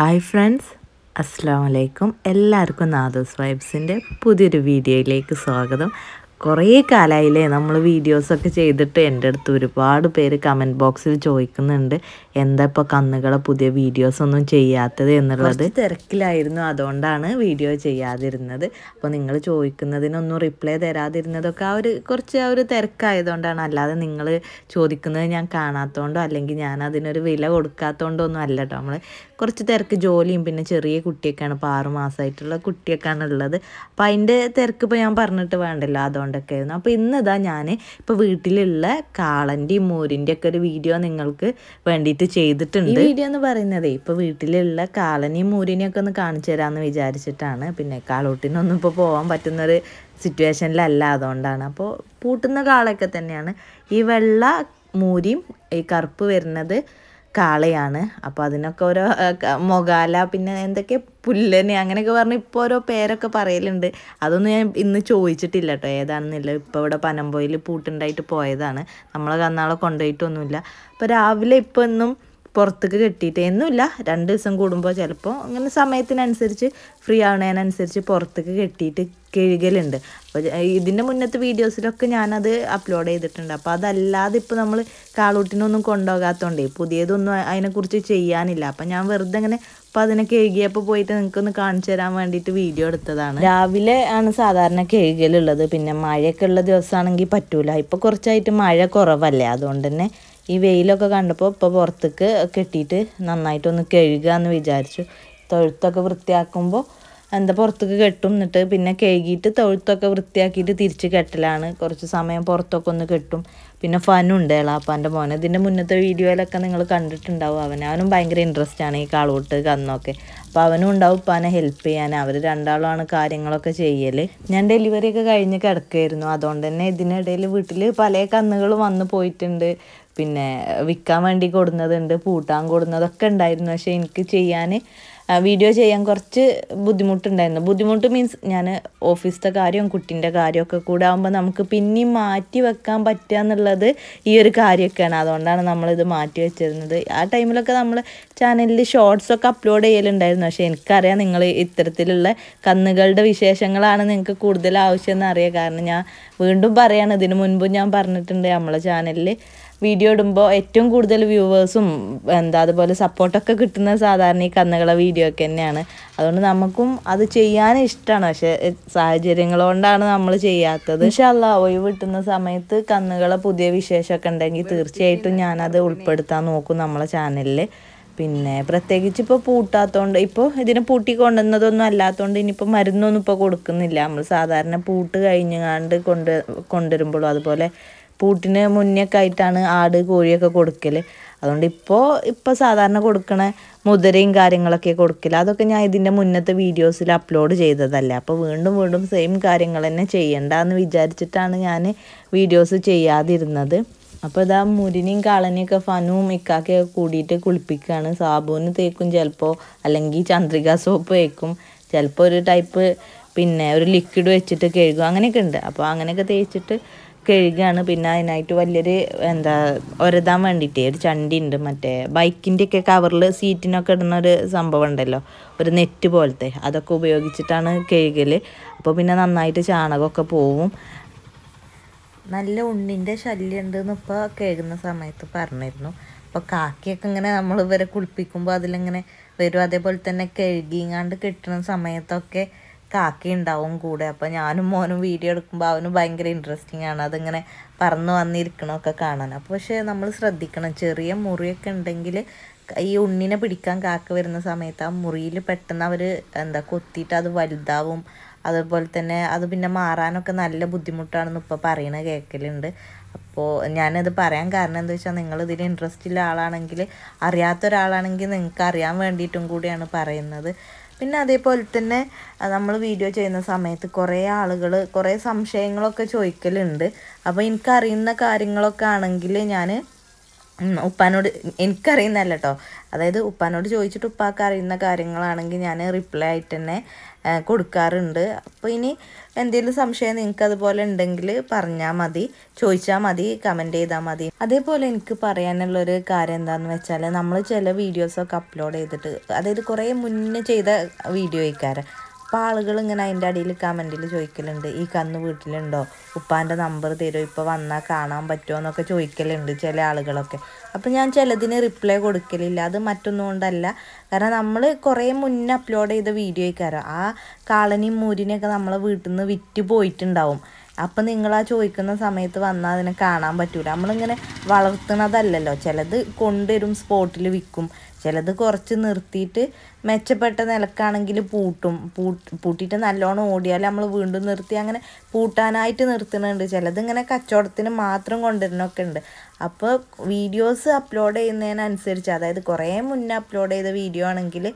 hi friends അസ്സാം വലൈക്കും എല്ലാവർക്കും നാദോസ് വൈബ്സിൻ്റെ പുതിയൊരു വീഡിയോയിലേക്ക് സ്വാഗതം കുറേ കാലമായില്ലേ നമ്മൾ വീഡിയോസൊക്കെ ചെയ്തിട്ട് എൻ്റെ അടുത്ത് ഒരുപാട് പേര് കമൻറ്റ് ബോക്സിൽ ചോദിക്കുന്നുണ്ട് എന്താ ഇപ്പൊ കന്നുകളെ പുതിയ വീഡിയോസ് ഒന്നും ചെയ്യാത്തത് എന്നുള്ളത് തിരക്കിലായിരുന്നു അതുകൊണ്ടാണ് വീഡിയോ ചെയ്യാതിരുന്നത് അപ്പോൾ നിങ്ങൾ ചോദിക്കുന്നതിനൊന്നും റിപ്ലൈ തരാതിരുന്നതൊക്കെ ആ ഒരു കുറച്ച് ആ ഒരു തിരക്കായതുകൊണ്ടാണ് അല്ലാതെ നിങ്ങൾ ചോദിക്കുന്നത് ഞാൻ കാണാത്തതുകൊണ്ടോ അല്ലെങ്കിൽ ഞാൻ അതിനൊരു വില കൊടുക്കാത്തതുകൊണ്ടോ ഒന്നും അല്ല കേട്ടോ നമ്മൾ കുറച്ച് തിരക്ക് ജോലിയും പിന്നെ ചെറിയ കുട്ടിയൊക്കെയാണ് ഇപ്പോൾ ആറു മാസമായിട്ടുള്ള കുട്ടിയൊക്കെയാണ് ഉള്ളത് അപ്പോൾ അതിൻ്റെ തിരക്ക് ഇപ്പോൾ ഞാൻ പറഞ്ഞിട്ട് വേണ്ടല്ലോ അതുകൊണ്ടൊക്കെ ആയിരുന്നു അപ്പോൾ ഇന്നതാ ഞാൻ ഇപ്പോൾ വീട്ടിലുള്ള കാളൻ്റെയും മോരിൻ്റെ ഒക്കെ ഒരു വീഡിയോ നിങ്ങൾക്ക് വേണ്ടിയിട്ട് ചെയ്തിട്ടുണ്ട് വീഡിയോ എന്ന് പറയുന്നത് ഇപ്പൊ വീട്ടിലുള്ള കാളനെയും മൂരിനെയും ഒക്കെ ഒന്ന് കാണിച്ചു തരാമെന്ന് വിചാരിച്ചിട്ടാണ് പിന്നെ കാളൂട്ടിനൊന്നും ഇപ്പൊ പോവാൻ പറ്റുന്നൊരു സിറ്റുവേഷനിലല്ല അതുകൊണ്ടാണ് അപ്പോൾ പൂട്ടുന്ന കാളൊക്കെ തന്നെയാണ് ഈ വെള്ള മൂരിയും ഈ കറുപ്പ് വരുന്നത് കാളയാണ് അപ്പോൾ അതിനൊക്കെ ഓരോ മൊഗാല പിന്നെ എന്തൊക്കെ പുല്ലന് അങ്ങനെയൊക്കെ പറഞ്ഞ് ഇപ്പോൾ ഓരോ പേരൊക്കെ പറയലുണ്ട് അതൊന്നും ഞാൻ ഇന്ന് ചോദിച്ചിട്ടില്ല കേട്ടോ ഏതാണെന്നില്ല ഇപ്പോൾ ഇവിടെ പനമ്പോയിൽ പൂട്ടുണ്ടായിട്ട് പോയതാണ് നമ്മളെ കന്നാളെ കൊണ്ടുപോയിട്ടൊന്നുമില്ല അപ്പോൾ രാവിലെ ഇപ്പോൾ എന്നും പുറത്തേക്ക് കെട്ടിയിട്ട് എന്നുമില്ല രണ്ട് ദിവസം കൂടുമ്പോൾ ചിലപ്പോൾ അങ്ങനെ സമയത്തിനനുസരിച്ച് ഫ്രീ ആവണേനനുസരിച്ച് പുറത്തേക്ക് കെട്ടിയിട്ട് കഴുകലുണ്ട് അപ്പോൾ ഇതിൻ്റെ മുന്നത്തെ വീഡിയോസിലൊക്കെ ഞാനത് അപ്ലോഡ് ചെയ്തിട്ടുണ്ട് അപ്പോൾ അതല്ലാതെ ഇപ്പോൾ നമ്മൾ കാളൂട്ടിനൊന്നും കൊണ്ടുപോകാത്തതുകൊണ്ട് പുതിയതൊന്നും അതിനെക്കുറിച്ച് ചെയ്യാനില്ല അപ്പം ഞാൻ വെറുതെ അങ്ങനെ അപ്പോൾ അതിനെ കഴുകിയപ്പോൾ പോയിട്ട് നിങ്ങൾക്കൊന്ന് കാണിച്ചു തരാൻ വേണ്ടിയിട്ട് വീഡിയോ എടുത്തതാണ് രാവിലെ ആണ് സാധാരണ കഴുകലുള്ളത് പിന്നെ മഴയൊക്കെ ഉള്ള ദിവസമാണെങ്കിൽ പറ്റൂല ഇപ്പോൾ കുറച്ചായിട്ട് മഴ കുറവല്ലേ അതുകൊണ്ട് തന്നെ ഈ വെയിലൊക്കെ കണ്ടപ്പോൾ ഇപ്പോൾ പുറത്തേക്ക് കെട്ടിയിട്ട് നന്നായിട്ടൊന്ന് കഴുകുക എന്ന് വിചാരിച്ചു തൊഴുത്തൊക്കെ വൃത്തിയാക്കുമ്പോൾ എന്താ പുറത്തേക്ക് കെട്ടും എന്നിട്ട് പിന്നെ കഴുകിയിട്ട് തൊഴുത്തൊക്കെ വൃത്തിയാക്കിയിട്ട് തിരിച്ച് കെട്ടലാണ് കുറച്ച് സമയം പുറത്തൊക്കെ ഒന്ന് കെട്ടും പിന്നെ ഫനുണ്ട് എളാപ്പാൻ്റെ മോനെ ഇതിൻ്റെ മുന്നത്തെ വീഡിയോയിലൊക്കെ നിങ്ങൾ കണ്ടിട്ടുണ്ടാവും അവൻ അവനും ഭയങ്കര ഇൻട്രസ്റ്റ് ആണ് ഈ കാളൂട്ട് കന്നൊക്കെ അപ്പോൾ അവനും ഉണ്ടാവും ഉപ്പാനെ ഹെൽപ്പ് ചെയ്യാൻ അവർ രണ്ടാളുമാണ് കാര്യങ്ങളൊക്കെ ചെയ്യൽ ഞാൻ ഡെലിവറി ഒക്കെ കഴിഞ്ഞ് കിടക്കുമായിരുന്നു അതുകൊണ്ട് തന്നെ ഇതിനിടയിൽ വീട്ടിൽ പല കന്നുകൾ വന്നു പോയിട്ടുണ്ട് പിന്നെ വിൽക്കാൻ വേണ്ടി കൊടുന്നതുണ്ട് പൂട്ടാൻ കൊടുന്നതൊക്കെ ഉണ്ടായിരുന്നു പക്ഷേ എനിക്ക് ചെയ്യാൻ വീഡിയോ ചെയ്യാൻ കുറച്ച് ബുദ്ധിമുട്ടുണ്ടായിരുന്നു ബുദ്ധിമുട്ട് മീൻസ് ഞാൻ ഓഫീസിലത്തെ കാര്യവും കുട്ടീൻ്റെ കാര്യമൊക്കെ കൂടെ ആകുമ്പോൾ നമുക്ക് പിന്നെയും മാറ്റി വെക്കാൻ പറ്റുക എന്നുള്ളത് ഈ ഒരു കാര്യമൊക്കെയാണ് അതുകൊണ്ടാണ് നമ്മളിത് മാറ്റി വെച്ചിരുന്നത് ആ ടൈമിലൊക്കെ നമ്മൾ ചാനലിൽ ഷോർട്സൊക്കെ അപ്ലോഡ് ചെയ്യലുണ്ടായിരുന്നു പക്ഷേ എനിക്കറിയാം നിങ്ങൾ ഇത്തരത്തിലുള്ള കന്നുകളുടെ വിശേഷങ്ങളാണ് നിങ്ങൾക്ക് കൂടുതൽ ആവശ്യമെന്ന് അറിയാം കാരണം ഞാൻ വീണ്ടും പറയാണ് ഇതിനു മുൻപും ഞാൻ പറഞ്ഞിട്ടുണ്ട് നമ്മളെ ചാനലിൽ വീഡിയോ ഇടുമ്പോൾ ഏറ്റവും കൂടുതൽ വ്യൂവേഴ്സും എന്താ അതുപോലെ സപ്പോർട്ടൊക്കെ കിട്ടുന്ന സാധാരണ ഈ കന്നുകളെ വീഡിയോ ഒക്കെ തന്നെയാണ് അതുകൊണ്ട് നമുക്കും അത് ചെയ്യാൻ ഇഷ്ടമാണ് പക്ഷേ സാഹചര്യങ്ങളുകൊണ്ടാണ് നമ്മൾ ചെയ്യാത്തത് ഇൻഷല്ല ഒഴിവ് കിട്ടുന്ന സമയത്ത് കന്നുകളെ പുതിയ വിശേഷമൊക്കെ ഉണ്ടെങ്കിൽ തീർച്ചയായിട്ടും ഞാനത് ഉൾപ്പെടുത്താൻ നോക്കും നമ്മളെ ചാനലിൽ പിന്നെ പ്രത്യേകിച്ച് ഇപ്പോൾ പൂട്ടാത്തതുകൊണ്ട് ഇപ്പോൾ ഇതിനെ പൂട്ടി കൊണ്ടുവന്നതൊന്നും അല്ലാത്തതുകൊണ്ട് ഇനിയിപ്പോൾ മരുന്നൊന്നും ഇപ്പോൾ കൊടുക്കുന്നില്ല നമ്മൾ സാധാരണ പൂട്ട് കഴിഞ്ഞാണ്ട് കൊണ്ട് കൊണ്ടുവരുമ്പോഴും അതുപോലെ പൂട്ടിന് മുന്നൊക്കെ ആയിട്ടാണ് ആട് കോഴിയൊക്കെ കൊടുക്കൽ അതുകൊണ്ട് ഇപ്പോൾ ഇപ്പോൾ സാധാരണ കൊടുക്കണ മുതിരയും കാര്യങ്ങളൊക്കെ കൊടുക്കില്ല അതൊക്കെ ഞാൻ ഇതിൻ്റെ മുന്നത്തെ വീഡിയോസിൽ അപ്ലോഡ് ചെയ്തതല്ല അപ്പോൾ വീണ്ടും വീണ്ടും സെയിം കാര്യങ്ങൾ തന്നെ ചെയ്യണ്ട എന്ന് വിചാരിച്ചിട്ടാണ് ഞാൻ വീഡിയോസ് ചെയ്യാതിരുന്നത് അപ്പോൾ ഇതാ മുരിനിയും കാളനെയൊക്കെ ഫനുവും ഇക്കാക്കയൊക്കെ കൂടിയിട്ട് കുളിപ്പിക്കുകയാണ് സാബൂന് തേക്കും ചിലപ്പോൾ അല്ലെങ്കിൽ ചന്ദ്രിക സോപ്പ് തേക്കും ചിലപ്പോൾ ഒരു ടൈപ്പ് പിന്നെ ഒരു ലിക്വിഡ് വെച്ചിട്ട് കഴുകും അങ്ങനെയൊക്കെ ഉണ്ട് അപ്പോൾ അങ്ങനെയൊക്കെ തേച്ചിട്ട് കഴുകുകയാണ് പിന്നെ അതിനായിട്ട് വലിയൊരു എന്താ ഒരതാൻ വേണ്ടിയിട്ടേ ഒരു ചണ്ടി ഉണ്ട് മറ്റേ ബൈക്കിൻ്റെയൊക്കെ കവറിൽ സീറ്റിനൊക്കെ ഇടുന്നൊരു സംഭവം ഉണ്ടല്ലോ ഒരു നെറ്റ് പോലത്തെ അതൊക്കെ ഉപയോഗിച്ചിട്ടാണ് കഴുകൽ അപ്പോൾ പിന്നെ നന്നായിട്ട് ചാണകമൊക്കെ പോവും നല്ല ഉണ്ണിൻ്റെ ശല്യം ഉണ്ടെന്ന് ഇപ്പോൾ കേൾക്കുന്ന സമയത്ത് പറഞ്ഞിരുന്നു അപ്പോൾ കാക്കിയൊക്കെ ഇങ്ങനെ നമ്മൾ ഇവരെ കുളിപ്പിക്കുമ്പോൾ അതിലിങ്ങനെ വരും അതേപോലെ തന്നെ കഴുകിങ്ങാണ്ട് കിട്ടുന്ന സമയത്തൊക്കെ കാക്കി ഉണ്ടാവും കൂടെ അപ്പം ഞാനും മോനും വീഡിയോ എടുക്കുമ്പോൾ അവനും ഭയങ്കര ഇൻട്രസ്റ്റിംഗ് ആണ് അതിങ്ങനെ പറന്ന് വന്നിരിക്കണമൊക്കെ കാണാൻ അപ്പോൾ പക്ഷേ നമ്മൾ ശ്രദ്ധിക്കണം ചെറിയ മുറിയൊക്കെ ഉണ്ടെങ്കിൽ ഈ ഉണ്ണിനെ പിടിക്കാൻ കാക്ക വരുന്ന സമയത്ത് ആ മുറിയിൽ പെട്ടെന്ന് അവർ എന്താ കൊത്തിയിട്ട് അത് വലുതാവും അതുപോലെ തന്നെ അത് പിന്നെ മാറാനൊക്കെ നല്ല ബുദ്ധിമുട്ടാണെന്ന് ഇപ്പോൾ പറയണ കേൾക്കലുണ്ട് അപ്പോൾ ഞാനത് പറയാൻ കാരണം എന്താ വെച്ചാൽ നിങ്ങൾ ഇതിൽ ഇൻട്രസ്റ്റ് ഉള്ള ആളാണെങ്കിൽ അറിയാത്ത ഒരാളാണെങ്കിൽ നിങ്ങൾക്ക് അറിയാൻ വേണ്ടിയിട്ടും കൂടിയാണ് പറയുന്നത് പിന്നെ അതേപോലെ തന്നെ നമ്മൾ വീഡിയോ ചെയ്യുന്ന സമയത്ത് കുറേ ആളുകൾ കുറേ സംശയങ്ങളൊക്കെ ചോദിക്കലുണ്ട് അപ്പോൾ എനിക്കറിയുന്ന കാര്യങ്ങളൊക്കെ ആണെങ്കിൽ ഞാൻ ഉപ്പാനോട് എനിക്കറിയുന്നതല്ല കേട്ടോ അതായത് ഉപ്പാനോട് ചോദിച്ചിട്ട് ഉപ്പാക്ക് അറിയുന്ന കാര്യങ്ങളാണെങ്കിൽ ഞാൻ റിപ്ലൈ ആയിട്ട് തന്നെ കൊടുക്കാറുണ്ട് അപ്പോൾ ഇനി എന്തെങ്കിലും സംശയം നിങ്ങൾക്ക് അതുപോലെ ഉണ്ടെങ്കിൽ പറഞ്ഞാൽ മതി ചോദിച്ചാൽ മതി കമൻറ്റ് ചെയ്താൽ മതി അതേപോലെ എനിക്ക് പറയാനുള്ളൊരു കാര്യം എന്താണെന്ന് വെച്ചാൽ നമ്മൾ ചില വീഡിയോസൊക്കെ അപ്ലോഡ് ചെയ്തിട്ട് അതായത് കുറേ മുന്നേ ചെയ്ത വീഡിയോ ആയിക്കാരം അപ്പം ആളുകൾ ഇങ്ങനെ അതിൻ്റെ അടിയിൽ കമൻറ്റിൽ ചോദിക്കലുണ്ട് ഈ കന്ന് വീട്ടിലുണ്ടോ ഉപ്പാൻ്റെ നമ്പർ തരുമോ ഇപ്പോൾ വന്നാൽ കാണാൻ പറ്റുമോ എന്നൊക്കെ ചോദിക്കലുണ്ട് ചില ആളുകളൊക്കെ അപ്പോൾ ഞാൻ ചിലതിന് റിപ്ലൈ കൊടുക്കലില്ല അത് മറ്റൊന്നും കൊണ്ടല്ല കാരണം നമ്മൾ കുറേ മുന്നേ അപ്ലോഡ് ചെയ്ത വീഡിയോ ആയിക്കാരം ആ കാളനിയും മൂരിനെയൊക്കെ നമ്മളെ വീട്ടിൽ നിന്ന് വിറ്റ് പോയിട്ടുണ്ടാവും അപ്പം നിങ്ങൾ ആ ചോദിക്കുന്ന സമയത്ത് വന്നാൽ അതിനെ കാണാൻ പറ്റൂല നമ്മളിങ്ങനെ വളർത്തുന്നതല്ലല്ലോ ചിലത് കൊണ്ടുവരും സ്പോട്ടിൽ വിൽക്കും ചിലത് കുറച്ച് നിർത്തിയിട്ട് മെച്ചപ്പെട്ട നിലക്കാണെങ്കിൽ പൂട്ടും പൂട്ട് പൂട്ടിയിട്ട് നല്ലോണം ഓടിയാൽ നമ്മൾ വീണ്ടും നിർത്തി അങ്ങനെ പൂട്ടാനായിട്ട് നിർത്തുന്നുണ്ട് ചിലതിങ്ങനെ കച്ചവടത്തിന് മാത്രം കൊണ്ടുവരണമൊക്കെ ഉണ്ട് അപ്പോൾ വീഡിയോസ് അപ്ലോഡ് ചെയ്യുന്നതിനനുസരിച്ച് അതായത് കുറേ മുന്നേ അപ്ലോഡ് ചെയ്ത വീഡിയോ ആണെങ്കിൽ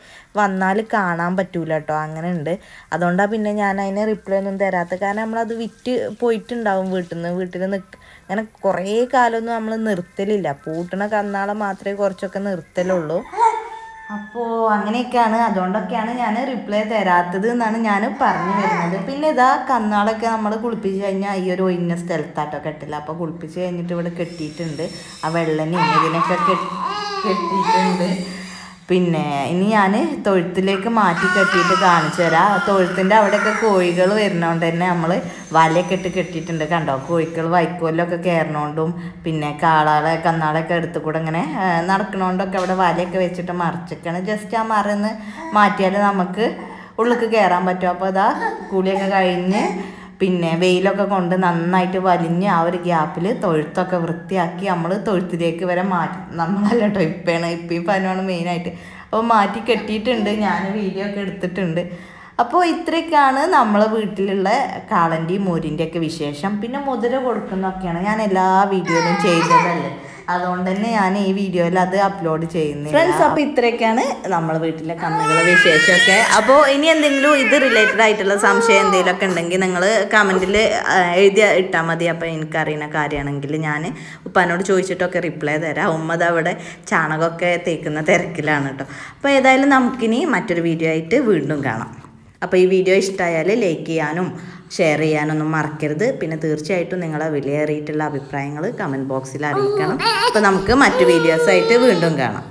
വന്നാൽ കാണാൻ പറ്റൂല കേട്ടോ അങ്ങനെ ഉണ്ട് അതുകൊണ്ടാണ് പിന്നെ ഞാൻ അതിന് റിപ്ലൈ ഒന്നും തരാത്ത കാരണം നമ്മളത് വിറ്റ് പോയിട്ടുണ്ടാവും വീട്ടിൽ നിന്ന് വീട്ടിൽ നിൽ അങ്ങനെ കുറേ കാലമൊന്നും നമ്മൾ നിർത്തലില്ല പൂട്ടണ കന്നാളെ മാത്രമേ കുറച്ചൊക്കെ നിർത്തലുള്ളൂ അപ്പോൾ അങ്ങനെയൊക്കെയാണ് അതുകൊണ്ടൊക്കെയാണ് ഞാൻ റിപ്ലൈ തരാത്തത് എന്നാണ് ഞാൻ പറഞ്ഞു വരുന്നത് പിന്നെ ഇതാ കന്നാളൊക്കെ നമ്മൾ കുളിപ്പിച്ച് കഴിഞ്ഞാൽ ഈ ഒരു ഒയിഞ്ഞ സ്ഥലത്താട്ടോ കെട്ടില്ല അപ്പോൾ കുളിപ്പിച്ച് കഴിഞ്ഞിട്ട് ഇവിടെ കെട്ടിയിട്ടുണ്ട് ആ വെള്ളനെയും ഇതിനൊക്കെ കെട്ടിയിട്ടുണ്ട് പിന്നെ ഇനി ഞാൻ തൊഴുത്തിലേക്ക് മാറ്റി കെട്ടിയിട്ട് കാണിച്ചു തരാം തൊഴുത്തിൻ്റെ അവിടെയൊക്കെ കോഴികൾ വരുന്നതുകൊണ്ട് തന്നെ നമ്മൾ വലയൊക്കെ ഇട്ട് കെട്ടിയിട്ടുണ്ട് കണ്ടോ കോഴിക്കൾ വൈക്കോലൊക്കെ കയറണോണ്ടും പിന്നെ കാളകളെ കന്നാളൊക്കെ എടുത്ത് കൂടെ ഇങ്ങനെ നടക്കണോണ്ടൊക്കെ അവിടെ വലയൊക്കെ വെച്ചിട്ട് മറിച്ചൊക്കെയാണ് ജസ്റ്റ് ആ മറന്ന് മാറ്റിയാൽ നമുക്ക് ഉള്ളിലേക്ക് കയറാൻ പറ്റും അപ്പോൾ അതാ കൂടിയൊക്കെ കഴിഞ്ഞ് പിന്നെ വെയിലൊക്കെ കൊണ്ട് നന്നായിട്ട് വലിഞ്ഞ് ആ ഒരു ഗ്യാപ്പിൽ തൊഴുത്തൊക്കെ വൃത്തിയാക്കി നമ്മൾ തൊഴുത്തിലേക്ക് വരെ മാറ്റി നമ്മളല്ല കേട്ടോ ഇപ്പയാണ് ഇപ്പം ഈ മെയിനായിട്ട് അപ്പോൾ മാറ്റി കെട്ടിയിട്ടുണ്ട് ഞാൻ വീഡിയോ ഒക്കെ എടുത്തിട്ടുണ്ട് അപ്പോൾ ഇത്രയൊക്കെയാണ് നമ്മളെ വീട്ടിലുള്ള കാളൻ്റെയും മോരിൻ്റെ ഒക്കെ വിശേഷം പിന്നെ മുതിര കൊടുക്കുന്നൊക്കെയാണ് ഞാൻ എല്ലാ വീഡിയോയിലും ചെയ്തതല്ലേ അതുകൊണ്ട് തന്നെ ഞാൻ ഈ വീഡിയോയിൽ അത് അപ്ലോഡ് ചെയ്യുന്നു ഫ്രണ്ട്സ് അപ്പോൾ ഇത്രയൊക്കെയാണ് നമ്മുടെ വീട്ടിലെ കന്നുകളെ വിശേഷമൊക്കെ അപ്പോൾ ഇനി എന്തെങ്കിലും ഇത് റിലേറ്റഡ് ആയിട്ടുള്ള സംശയം ഒക്കെ ഉണ്ടെങ്കിൽ നിങ്ങൾ കമന്റിൽ എഴുതി ഇട്ടാൽ മതി അപ്പോൾ എനിക്കറിയുന്ന കാര്യമാണെങ്കിൽ ഞാൻ ഉപ്പാനോട് ചോദിച്ചിട്ടൊക്കെ റിപ്ലൈ തരാം ഉമ്മത് അവിടെ ചാണകമൊക്കെ തേക്കുന്ന തിരക്കിലാണ് കേട്ടോ അപ്പോൾ ഏതായാലും നമുക്കിനി മറ്റൊരു വീഡിയോ ആയിട്ട് വീണ്ടും കാണാം അപ്പോൾ ഈ വീഡിയോ ഇഷ്ടമായാൽ ലൈക്ക് ചെയ്യാനും ഷെയർ ചെയ്യാനൊന്നും മറക്കരുത് പിന്നെ തീർച്ചയായിട്ടും നിങ്ങളെ വിലയേറിയിട്ടുള്ള അഭിപ്രായങ്ങൾ കമൻറ്റ് ബോക്സിൽ അറിയിക്കണം അപ്പോൾ നമുക്ക് മറ്റു വീഡിയോസായിട്ട് വീണ്ടും കാണാം